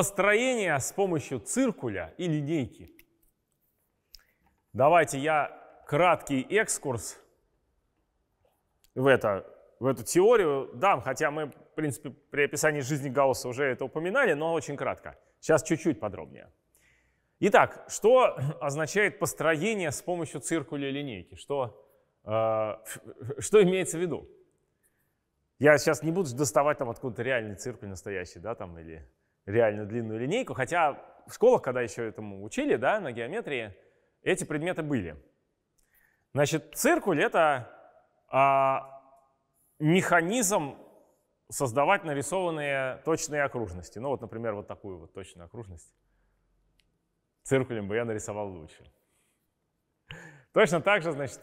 построения с помощью циркуля и линейки. Давайте я краткий экскурс в, это, в эту теорию дам, хотя мы, в принципе, при описании жизни Гаусса уже это упоминали, но очень кратко. Сейчас чуть-чуть подробнее. Итак, что означает построение с помощью циркуля и линейки? Что, э, что имеется в виду? Я сейчас не буду доставать там откуда-то реальный циркуль настоящий, да, там, или реально длинную линейку, хотя в школах, когда еще этому учили, да, на геометрии, эти предметы были. Значит, циркуль — это а, механизм создавать нарисованные точные окружности. Ну вот, например, вот такую вот точную окружность. Циркулем бы я нарисовал лучше. Точно так же, значит,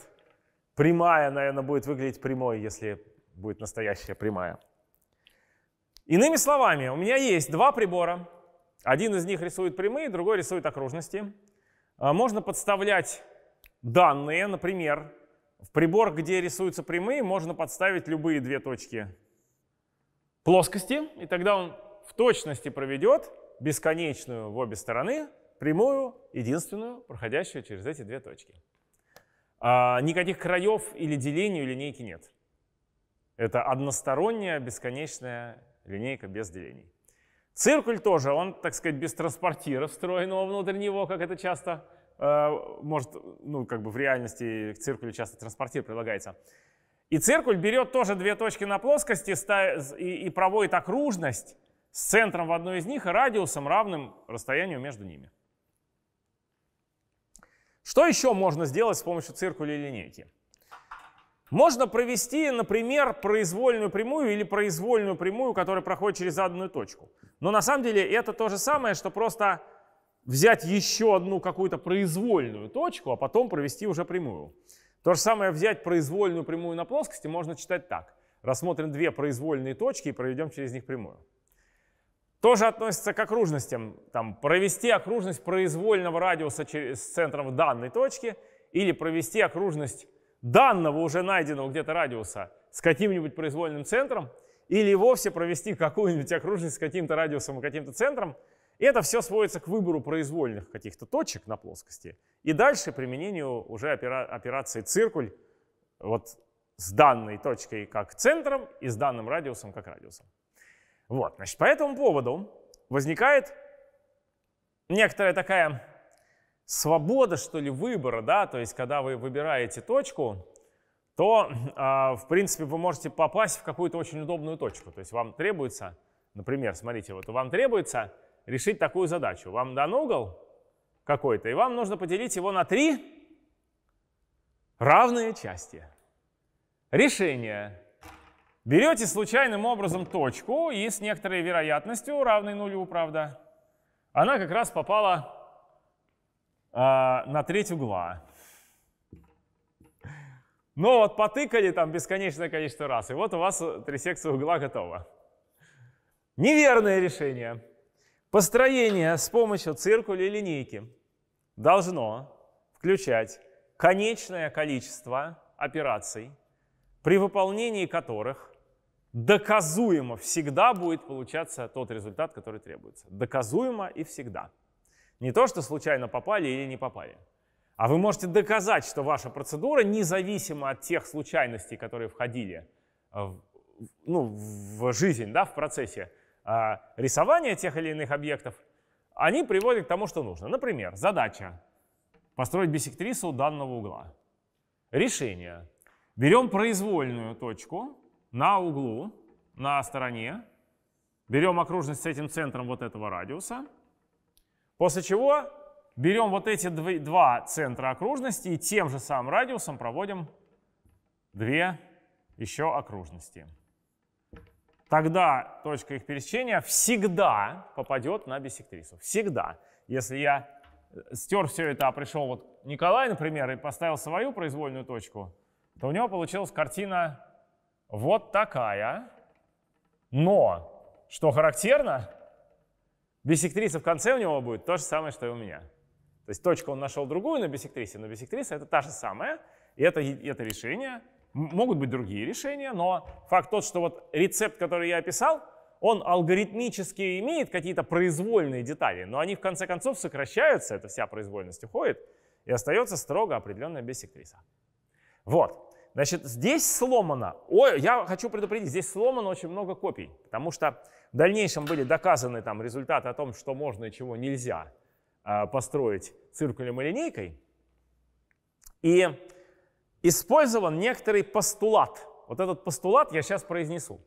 прямая, наверное, будет выглядеть прямой, если будет настоящая прямая. Иными словами, у меня есть два прибора. Один из них рисует прямые, другой рисует окружности. А, можно подставлять данные, например, в прибор, где рисуются прямые, можно подставить любые две точки плоскости, и тогда он в точности проведет бесконечную в обе стороны прямую, единственную, проходящую через эти две точки. А никаких краев или делений у линейки нет. Это односторонняя бесконечная линейка без делений. Циркуль тоже, он, так сказать, без транспортира встроенного внутрь него, как это часто э, может, ну, как бы в реальности к циркулю часто транспортир прилагается. И циркуль берет тоже две точки на плоскости и, и проводит окружность с центром в одной из них и радиусом, равным расстоянию между ними. Что еще можно сделать с помощью циркуля и линейки? Можно провести, например, произвольную прямую или произвольную прямую, которая проходит через заданную точку. Но на самом деле это то же самое, что просто взять еще одну какую-то произвольную точку, а потом провести уже прямую. То же самое взять произвольную прямую на плоскости можно читать так. Рассмотрим две произвольные точки и проведем через них прямую. Тоже относится к окружностям. Там, провести окружность произвольного радиуса через, с центром данной точки или провести окружность данного уже найденного где-то радиуса с каким-нибудь произвольным центром, или вовсе провести какую-нибудь окружность с каким-то радиусом и каким-то центром. И это все сводится к выбору произвольных каких-то точек на плоскости. И дальше применению уже опера операции циркуль вот с данной точкой как центром и с данным радиусом как радиусом. Вот, значит, по этому поводу возникает некоторая такая свобода, что ли, выбора, да, то есть когда вы выбираете точку, то, а, в принципе, вы можете попасть в какую-то очень удобную точку. То есть вам требуется, например, смотрите, вот вам требуется решить такую задачу. Вам дан угол какой-то, и вам нужно поделить его на три равные части. Решение. Берете случайным образом точку и с некоторой вероятностью, равной нулю, правда, она как раз попала а, на треть угла. Но ну вот потыкали там бесконечное количество раз, и вот у вас э, три трисекция угла готова. Неверное решение. Построение с помощью циркуля и линейки должно включать конечное количество операций, при выполнении которых доказуемо всегда будет получаться тот результат, который требуется. Доказуемо и всегда. Не то, что случайно попали или не попали. А вы можете доказать, что ваша процедура, независимо от тех случайностей, которые входили э, в, ну, в жизнь, да, в процессе э, рисования тех или иных объектов, они приводят к тому, что нужно. Например, задача – построить бисектрису данного угла. Решение. Берем произвольную точку на углу, на стороне, берем окружность с этим центром вот этого радиуса – После чего берем вот эти два центра окружности и тем же самым радиусом проводим две еще окружности. Тогда точка их пересечения всегда попадет на бисектрису. Всегда. Если я э, стер все это, а пришел вот Николай, например, и поставил свою произвольную точку, то у него получилась картина вот такая. Но, что характерно, Бисектриса в конце у него будет то же самое, что и у меня. То есть точка он нашел другую на бисектрисе, но бисектриса это та же самая, и это, это решение. Могут быть другие решения, но факт тот, что вот рецепт, который я описал, он алгоритмически имеет какие-то произвольные детали, но они в конце концов сокращаются, эта вся произвольность уходит, и остается строго определенная бисектриса. Вот. Значит, здесь сломано. Ой, я хочу предупредить, здесь сломано очень много копий, потому что в дальнейшем были доказаны там результаты о том, что можно и чего нельзя а, построить циркулем и линейкой. И использован некоторый постулат. Вот этот постулат я сейчас произнесу.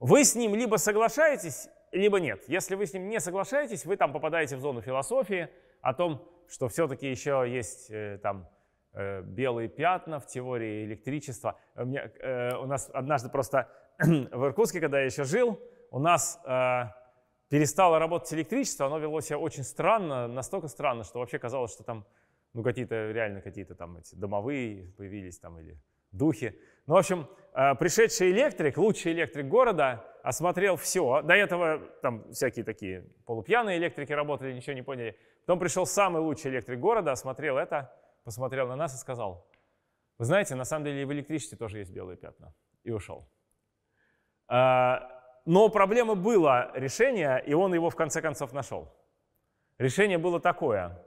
Вы с ним либо соглашаетесь, либо нет. Если вы с ним не соглашаетесь, вы там попадаете в зону философии о том, что все-таки еще есть э, там э, белые пятна в теории электричества. Э, у, меня, у нас однажды просто в Иркутске, когда я еще жил, у нас э, перестало работать электричество, оно вело себя очень странно, настолько странно, что вообще казалось, что там ну какие-то реально какие-то там эти домовые появились там или духи. Ну, в общем, э, пришедший электрик, лучший электрик города, осмотрел все. До этого там всякие такие полупьяные электрики работали, ничего не поняли. Потом пришел самый лучший электрик города, осмотрел это, посмотрел на нас и сказал, вы знаете, на самом деле и в электричестве тоже есть белые пятна. И ушел. Э, но проблема была решение, и он его в конце концов нашел. Решение было такое.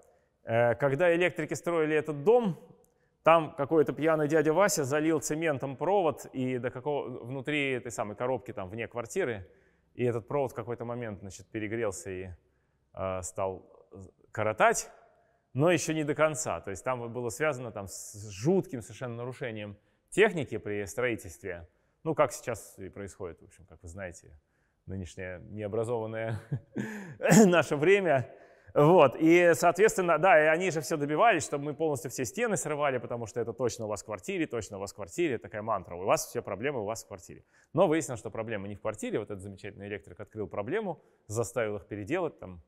Э, когда электрики строили этот дом, там какой-то пьяный дядя Вася залил цементом провод и до какого, внутри этой самой коробки, там, вне квартиры, и этот провод в какой-то момент значит, перегрелся и э, стал коротать, но еще не до конца. То есть там было связано там, с жутким совершенно нарушением техники при строительстве. Ну, как сейчас и происходит, в общем, как вы знаете, нынешнее необразованное наше время. Вот, и, соответственно, да, и они же все добивались, чтобы мы полностью все стены срывали, потому что это точно у вас в квартире, точно у вас в квартире, такая мантра, у вас все проблемы у вас в квартире. Но выяснилось, что проблема не в квартире, вот этот замечательный электрик открыл проблему, заставил их переделать, там,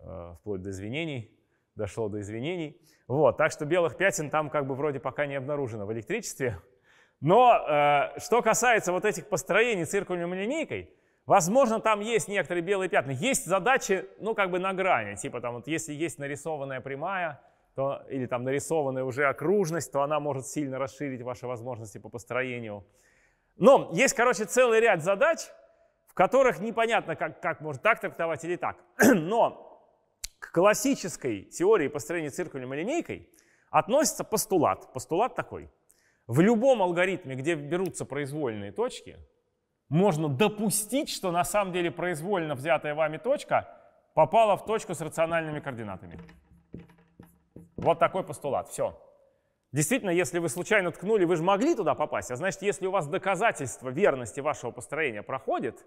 э, вплоть до извинений, дошло до извинений. Вот, так что белых пятен там как бы вроде пока не обнаружено в электричестве, но э, что касается вот этих построений циркульным линейкой, возможно, там есть некоторые белые пятна. Есть задачи, ну, как бы на грани. Типа там вот если есть нарисованная прямая, то, или там нарисованная уже окружность, то она может сильно расширить ваши возможности по построению. Но есть, короче, целый ряд задач, в которых непонятно, как, как можно так трактовать или так. Но к классической теории построения циркулем и линейкой относится постулат. Постулат такой – в любом алгоритме, где берутся произвольные точки, можно допустить, что на самом деле произвольно взятая вами точка попала в точку с рациональными координатами. Вот такой постулат. Все. Действительно, если вы случайно ткнули, вы же могли туда попасть. А значит, если у вас доказательство верности вашего построения проходит,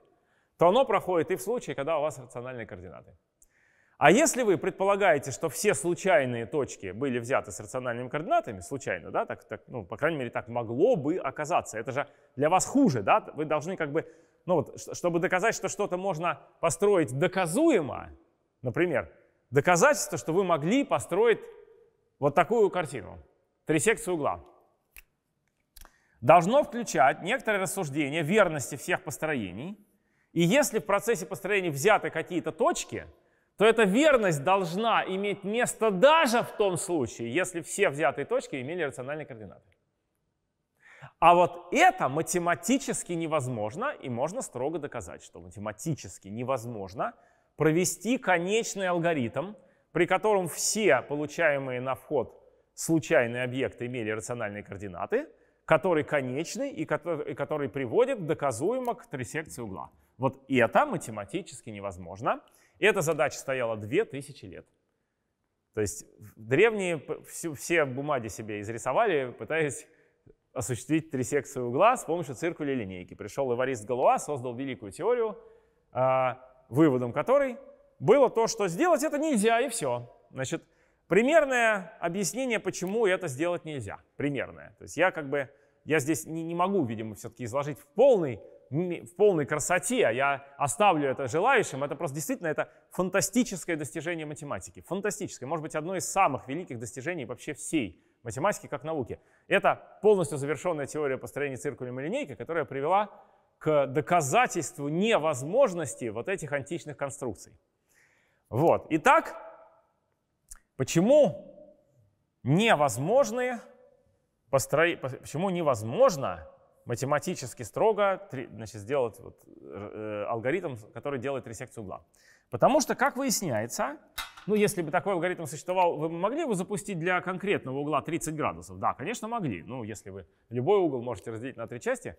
то оно проходит и в случае, когда у вас рациональные координаты. А если вы предполагаете, что все случайные точки были взяты с рациональными координатами, случайно, да, так, так, ну, по крайней мере, так могло бы оказаться. Это же для вас хуже, да? Вы должны как бы, ну вот, чтобы доказать, что что-то можно построить доказуемо, например, доказательство, что вы могли построить вот такую картину, три трисекцию угла, должно включать некоторое рассуждение верности всех построений, и если в процессе построения взяты какие-то точки – то эта верность должна иметь место даже в том случае, если все взятые точки имели рациональные координаты. А вот это математически невозможно, и можно строго доказать, что математически невозможно провести конечный алгоритм, при котором все получаемые на вход случайные объекты имели рациональные координаты, который конечный и который, и который приводит доказуемо к трисекции угла. Вот это математически невозможно. И эта задача стояла 2000 лет. То есть древние все, все бумаги себе изрисовали, пытаясь осуществить трисекцию угла с помощью циркуля и линейки. Пришел Эварист Галуа, создал великую теорию, а, выводом которой было то, что сделать это нельзя, и все. Значит, примерное объяснение, почему это сделать нельзя. Примерное. То есть я как бы, я здесь не, не могу, видимо, все-таки изложить в полной в полной красоте, а я оставлю это желающим, это просто действительно это фантастическое достижение математики. Фантастическое, может быть, одно из самых великих достижений вообще всей математики как науки. Это полностью завершенная теория построения циркулем и линейки, которая привела к доказательству невозможности вот этих античных конструкций. Вот. Итак, почему невозможные постро... почему невозможно математически строго значит, сделать вот, э, э алгоритм, который делает ресекцию угла. Потому что, как выясняется, ну, если бы такой алгоритм существовал, вы могли бы запустить для конкретного угла 30 градусов? Да, конечно, могли. Ну, если вы любой угол можете разделить на три части,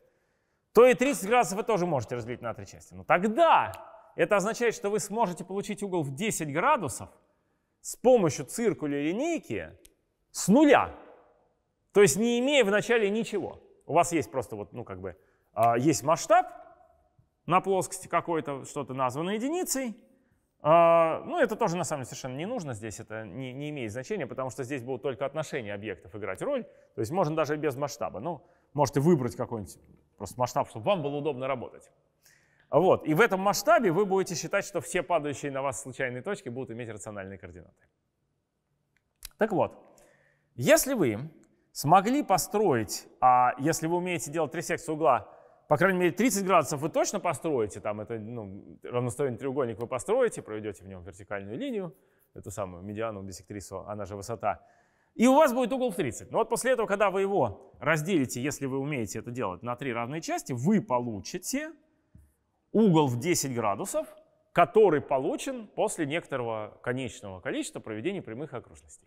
то и 30 градусов вы тоже можете разделить на три части. Но тогда это означает, что вы сможете получить угол в 10 градусов с помощью циркуля и линейки с нуля, то есть не имея в начале ничего. У вас есть просто вот, ну как бы, а, есть масштаб на плоскости какой-то, что-то названо единицей. А, ну, это тоже, на самом деле, совершенно не нужно здесь, это не, не имеет значения, потому что здесь будут только отношения объектов играть роль. То есть можно даже без масштаба. Ну, можете выбрать какой-нибудь просто масштаб, чтобы вам было удобно работать. Вот. И в этом масштабе вы будете считать, что все падающие на вас случайные точки будут иметь рациональные координаты. Так вот, если вы смогли построить, а если вы умеете делать трисекцию угла, по крайней мере, 30 градусов вы точно построите, там это ну, равносторонний треугольник вы построите, проведете в нем вертикальную линию, эту самую медиану, биссектрису, она же высота, и у вас будет угол в 30. Но вот после этого, когда вы его разделите, если вы умеете это делать, на три равные части, вы получите угол в 10 градусов, который получен после некоторого конечного количества проведения прямых окружностей.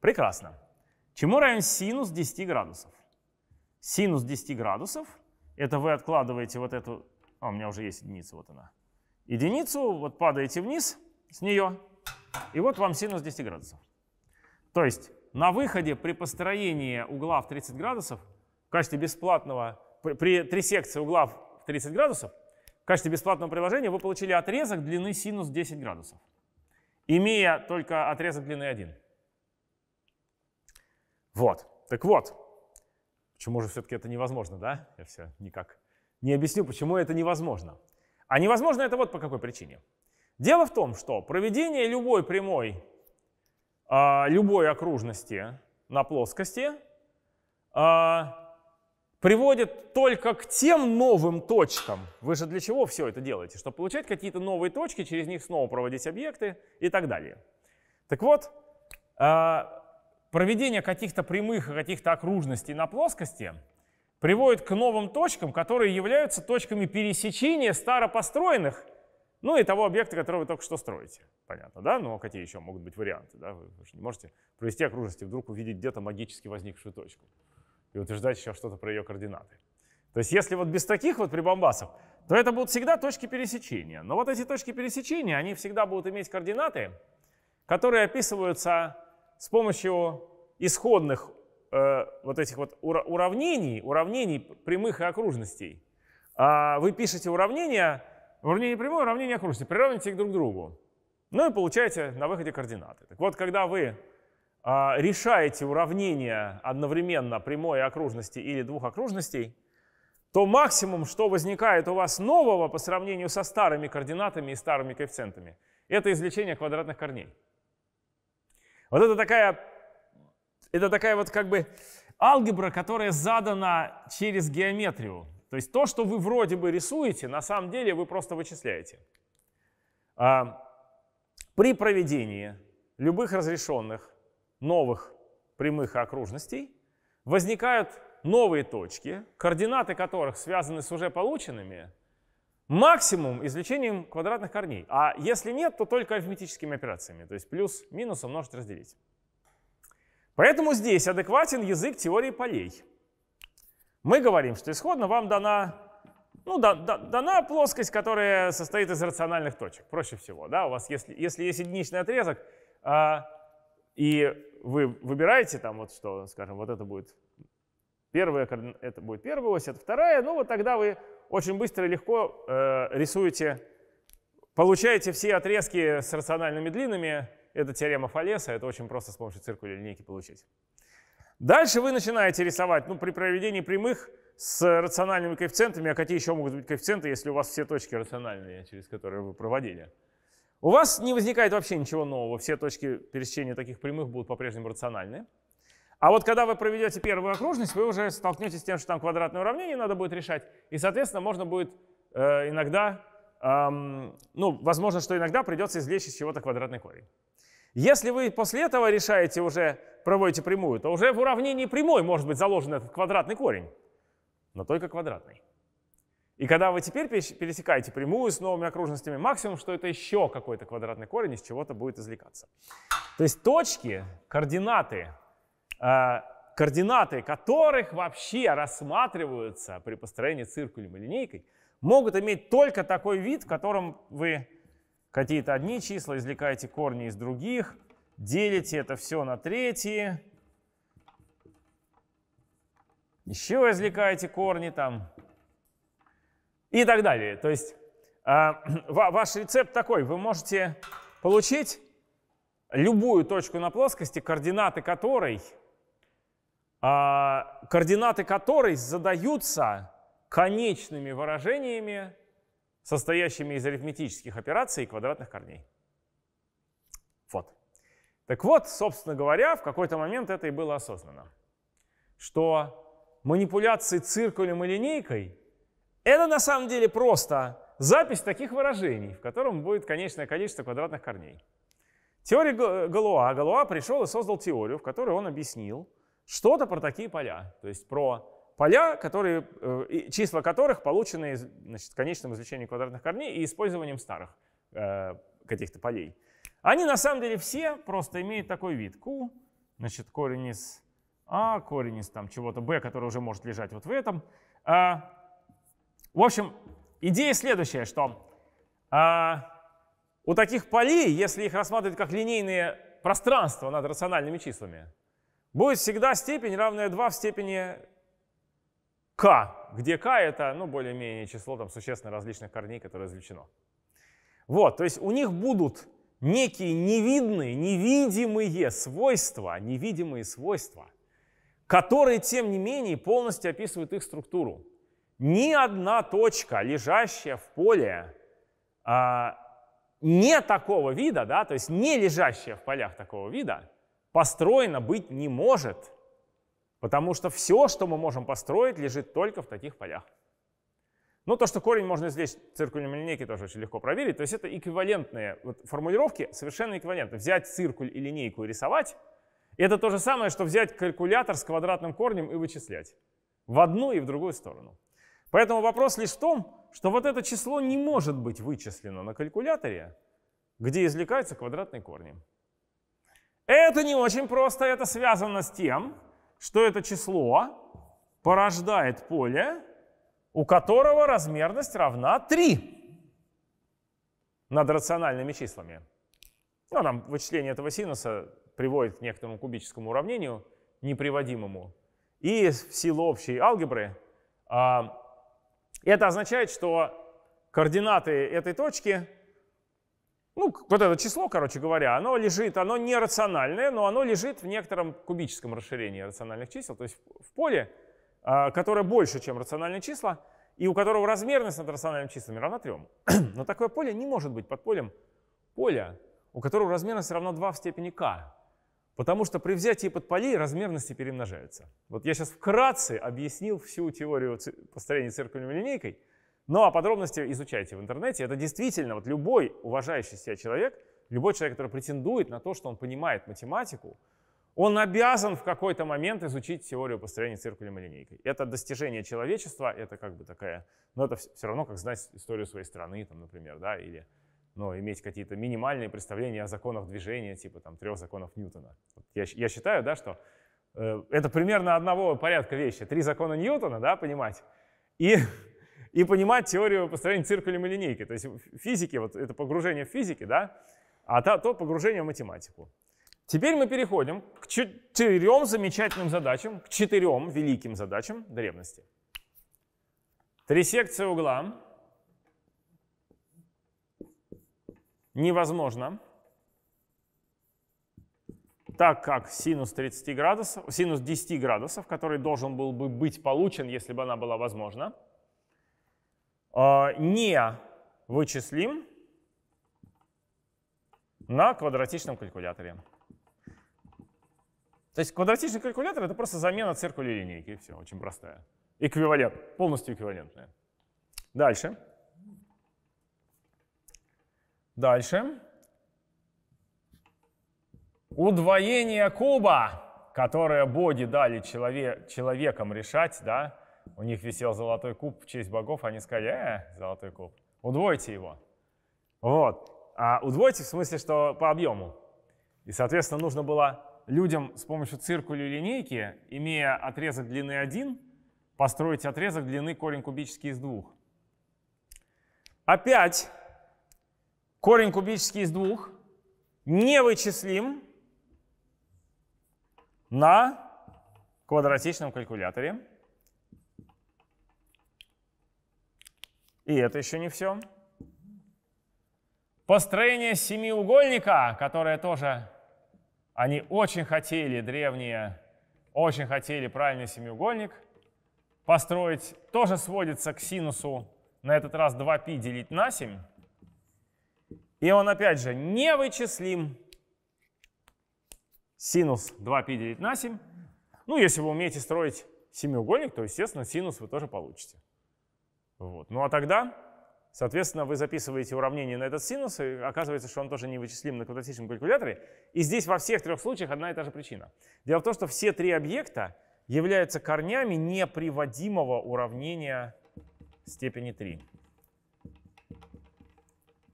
Прекрасно. Чему равен синус 10 градусов? Синус 10 градусов – это вы откладываете вот эту… А, у меня уже есть единица, вот она. Единицу, вот падаете вниз с нее, и вот вам синус 10 градусов. То есть на выходе при построении угла в 30 градусов в качестве бесплатного… При, трисекции угла в 30 градусов в качестве бесплатного приложения вы получили отрезок длины синус 10 градусов, имея только отрезок длины 1. Вот. Так вот, почему же все-таки это невозможно, да? Я все никак не объясню, почему это невозможно. А невозможно это вот по какой причине. Дело в том, что проведение любой прямой, а, любой окружности на плоскости а, приводит только к тем новым точкам. Вы же для чего все это делаете? Чтобы получать какие-то новые точки, через них снова проводить объекты и так далее. Так вот, а, проведение каких-то прямых и каких-то окружностей на плоскости приводит к новым точкам, которые являются точками пересечения старопостроенных, ну и того объекта, который вы только что строите. Понятно, да? Но ну, а какие еще могут быть варианты? Да? Вы же не можете провести окружность и вдруг увидеть где-то магически возникшую точку и утверждать еще что-то про ее координаты. То есть если вот без таких вот прибамбасов, то это будут всегда точки пересечения. Но вот эти точки пересечения, они всегда будут иметь координаты, которые описываются с помощью исходных э, вот этих вот уравнений, уравнений прямых и окружностей, э, вы пишете уравнения, уравнение прямой, уравнение окружности, приравниваете их друг к другу. Ну и получаете на выходе координаты. Так вот, когда вы э, решаете уравнение одновременно прямой и окружности или двух окружностей, то максимум, что возникает у вас нового по сравнению со старыми координатами и старыми коэффициентами, это извлечение квадратных корней. Вот это такая, это такая вот как бы алгебра, которая задана через геометрию. То есть то, что вы вроде бы рисуете, на самом деле вы просто вычисляете. А, при проведении любых разрешенных новых прямых окружностей возникают новые точки, координаты которых связаны с уже полученными – Максимум извлечением квадратных корней. А если нет, то только арифметическими операциями. То есть плюс, минус умножить, разделить. Поэтому здесь адекватен язык теории полей. Мы говорим, что исходно вам дана, ну, да, да, дана плоскость, которая состоит из рациональных точек. Проще всего. Да? У вас, если, если есть единичный отрезок, а, и вы выбираете там вот что, скажем, вот это будет первая, это будет первая ось, это вторая, ну вот тогда вы очень быстро и легко э, рисуете, получаете все отрезки с рациональными длинами. Это теорема Фалеса, это очень просто с помощью циркуля линейки получить. Дальше вы начинаете рисовать, ну, при проведении прямых с рациональными коэффициентами, а какие еще могут быть коэффициенты, если у вас все точки рациональные, через которые вы проводили. У вас не возникает вообще ничего нового, все точки пересечения таких прямых будут по-прежнему рациональные. А вот когда вы проведете первую окружность, вы уже столкнетесь с тем, что там квадратное уравнение надо будет решать. И, соответственно, можно будет э, иногда, эм, ну, возможно, что иногда придется извлечь из чего-то квадратный корень. Если вы после этого решаете уже, проводите прямую, то уже в уравнении прямой может быть заложен этот квадратный корень, но только квадратный. И когда вы теперь пересекаете прямую с новыми окружностями, максимум, что это еще какой-то квадратный корень из чего-то будет извлекаться. То есть точки, координаты Э, координаты которых вообще рассматриваются при построении циркулем и линейкой, могут иметь только такой вид, в котором вы какие-то одни числа извлекаете корни из других, делите это все на третьи, еще извлекаете корни там и так далее. То есть э, ваш рецепт такой, вы можете получить любую точку на плоскости, координаты которой – а, координаты которой задаются конечными выражениями, состоящими из арифметических операций и квадратных корней. Вот. Так вот, собственно говоря, в какой-то момент это и было осознано, что манипуляции циркулем и линейкой — это на самом деле просто запись таких выражений, в котором будет конечное количество квадратных корней. Теория Галуа. Галуа пришел и создал теорию, в которой он объяснил, что-то про такие поля, то есть про поля, которые, э, числа которых получены значит, конечным извлечением квадратных корней и использованием старых э, каких-то полей. Они на самом деле все просто имеют такой вид. Q, значит, корень из А, корень из там чего-то B, который уже может лежать вот в этом. А, в общем, идея следующая, что а, у таких полей, если их рассматривать как линейные пространства над рациональными числами, будет всегда степень, равная 2 в степени k, где k это ну, более-менее число там, существенно различных корней, которое извлечено. Вот, то есть у них будут некие невидные, невидимые свойства, невидимые свойства, которые, тем не менее, полностью описывают их структуру. Ни одна точка, лежащая в поле, а, не такого вида, да, то есть не лежащая в полях такого вида, построено быть не может, потому что все, что мы можем построить, лежит только в таких полях. Ну, то, что корень можно извлечь в циркульном линейке, тоже очень легко проверить. То есть это эквивалентные вот, формулировки, совершенно эквивалентны. Взять циркуль и линейку и рисовать, это то же самое, что взять калькулятор с квадратным корнем и вычислять. В одну и в другую сторону. Поэтому вопрос лишь в том, что вот это число не может быть вычислено на калькуляторе, где извлекаются квадратные корни. Это не очень просто, это связано с тем, что это число порождает поле, у которого размерность равна 3 над рациональными числами. Ну, там вычисление этого синуса приводит к некоторому кубическому уравнению, неприводимому. И в силу общей алгебры а, это означает, что координаты этой точки ну, вот это число, короче говоря, оно лежит, оно не рациональное, но оно лежит в некотором кубическом расширении рациональных чисел, то есть в поле, а, которое больше, чем рациональные числа, и у которого размерность над рациональными числами равна 3. Но такое поле не может быть под полем поля, у которого размерность равна 2 в степени k, потому что при взятии под полей размерности перемножаются. Вот я сейчас вкратце объяснил всю теорию построения циркульной линейкой – ну а подробности изучайте в интернете. Это действительно вот любой уважающий себя человек, любой человек, который претендует на то, что он понимает математику, он обязан в какой-то момент изучить теорию построения циркулем и линейкой. Это достижение человечества, это как бы такая, но это все равно как знать историю своей страны, там, например, да, или ну, иметь какие-то минимальные представления о законах движения, типа там трех законов Ньютона. я, я считаю, да, что э, это примерно одного порядка вещи. Три закона Ньютона, да, понимать, и и понимать теорию построения циркулем и линейки. То есть физики, вот это погружение в физики, да, а то, то погружение в математику. Теперь мы переходим к четырем замечательным задачам, к четырем великим задачам древности. Трисекция угла невозможна, так как синус 30 градусов, синус 10 градусов, который должен был бы быть получен, если бы она была возможна, а, не вычислим на квадратичном калькуляторе. То есть квадратичный калькулятор — это просто замена циркуля и линейки, все, очень простая. Эквивалент, полностью эквивалентная. Дальше. Дальше. Удвоение куба, которое боги дали человек, человекам решать, да, у них висел золотой куб в честь богов, они сказали, э, золотой куб, удвойте его. Вот. А удвойте в смысле, что по объему. И, соответственно, нужно было людям с помощью циркуля и линейки, имея отрезок длины 1, построить отрезок длины корень кубический из двух. Опять корень кубический из двух не вычислим на квадратичном калькуляторе. И это еще не все. Построение семиугольника, которое тоже они очень хотели, древние, очень хотели правильный семиугольник построить, тоже сводится к синусу, на этот раз 2π делить на 7. И он опять же невычислим. Синус 2π делить на 7. Ну, если вы умеете строить семиугольник, то, естественно, синус вы тоже получите. Вот. Ну а тогда, соответственно, вы записываете уравнение на этот синус, и оказывается, что он тоже невычислим на квадратическом калькуляторе. И здесь во всех трех случаях одна и та же причина. Дело в том, что все три объекта являются корнями неприводимого уравнения степени 3.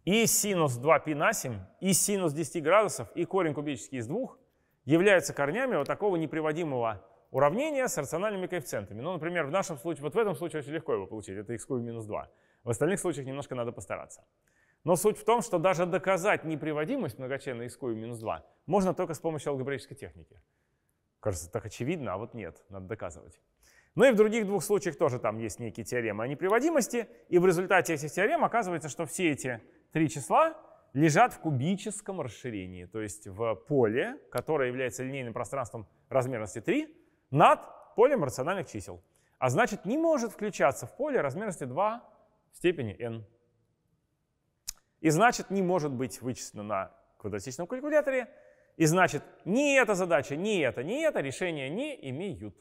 И синус 2π на 7, и синус 10 градусов, и корень кубический из двух являются корнями вот такого неприводимого Уравнение с рациональными коэффициентами. Ну, например, в нашем случае, вот в этом случае очень легко его получить, это x куб минус 2. В остальных случаях немножко надо постараться. Но суть в том, что даже доказать неприводимость многочлена x куб минус 2 можно только с помощью алгебраической техники. Кажется, так очевидно, а вот нет, надо доказывать. Ну и в других двух случаях тоже там есть некие теоремы о неприводимости, и в результате этих теорем оказывается, что все эти три числа лежат в кубическом расширении, то есть в поле, которое является линейным пространством размерности 3, над полем рациональных чисел. А значит, не может включаться в поле размерности 2 в степени n. И значит, не может быть вычислено на квадратичном калькуляторе. И значит, ни эта задача, ни это, ни это решение не имеют.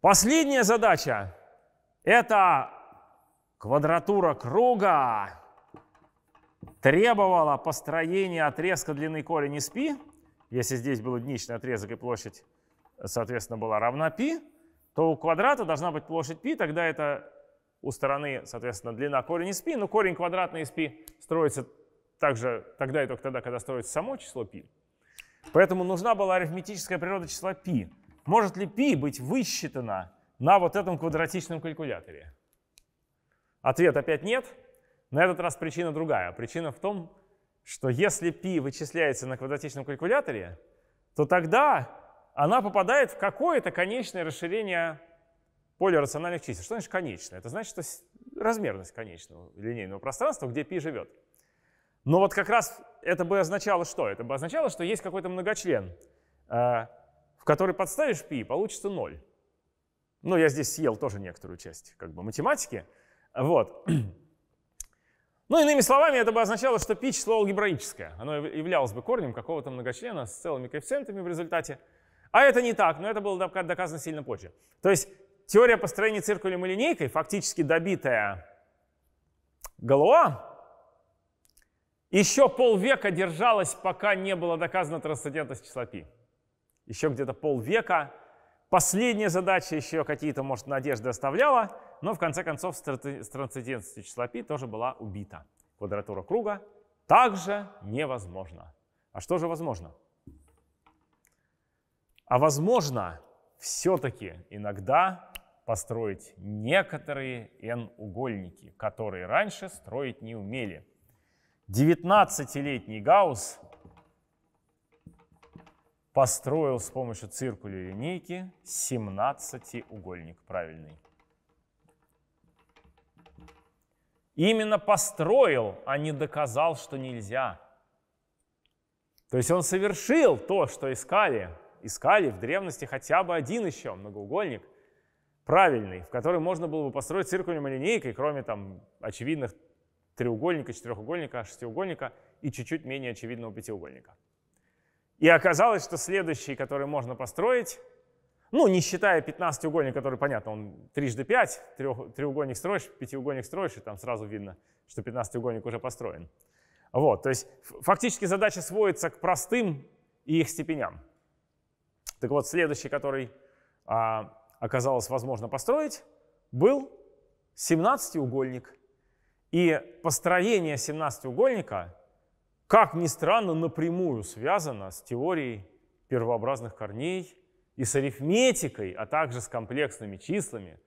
Последняя задача — это квадратура круга требовала построения отрезка длины корень из π если здесь был единичный отрезок и площадь, э, соответственно, была равна π, то у квадрата должна быть площадь π, тогда это у стороны, соответственно, длина корень из π, но корень квадратный из π строится также тогда и только тогда, когда строится само число π. Поэтому нужна была арифметическая природа числа π. Может ли π быть высчитано на вот этом квадратичном калькуляторе? Ответ опять нет. На этот раз причина другая. Причина в том, что если π вычисляется на квадратичном калькуляторе, то тогда она попадает в какое-то конечное расширение поля рациональных чисел. Что значит конечное? Это значит, что размерность конечного линейного пространства, где π живет. Но вот как раз это бы означало что? Это бы означало, что есть какой-то многочлен, э, в который подставишь π, получится 0. Ну, я здесь съел тоже некоторую часть как бы математики. Вот. Ну, иными словами, это бы означало, что π число алгебраическое. Оно являлось бы корнем какого-то многочлена с целыми коэффициентами в результате. А это не так, но это было доказано сильно позже. То есть теория построения циркулем и линейкой, фактически добитая Галуа, еще полвека держалась, пока не было доказано трансцендентность числа π. Еще где-то полвека. Последняя задача еще какие-то, может, надежды оставляла — но в конце концов с трансцендентностью числа π тоже была убита. Квадратура круга также невозможна. А что же возможно? А возможно все-таки иногда построить некоторые n-угольники, которые раньше строить не умели. 19-летний Гаусс построил с помощью циркуля и линейки 17-угольник правильный. Именно построил, а не доказал, что нельзя. То есть он совершил то, что искали. Искали в древности хотя бы один еще многоугольник правильный, в который можно было бы построить циркулем и линейкой, кроме там очевидных треугольника, четырехугольника, шестиугольника и чуть-чуть менее очевидного пятиугольника. И оказалось, что следующий, который можно построить, ну, не считая 15-треугольник, который, понятно, он трижды 5, трех, треугольник строишь, пятиугольник строишь, и там сразу видно, что 15-треугольник уже построен. Вот, то есть фактически задача сводится к простым и их степеням. Так вот, следующий, который а, оказалось возможно построить, был 17-угольник. И построение 17-угольника, как ни странно, напрямую связано с теорией первообразных корней – и с арифметикой, а также с комплексными числами,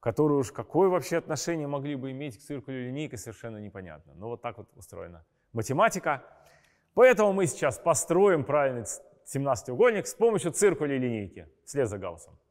которые уж какое вообще отношение могли бы иметь к циркулю линейка, совершенно непонятно. Но вот так вот устроена математика. Поэтому мы сейчас построим правильный 17-треугольник с помощью циркуля и линейки вслед за Гауссом.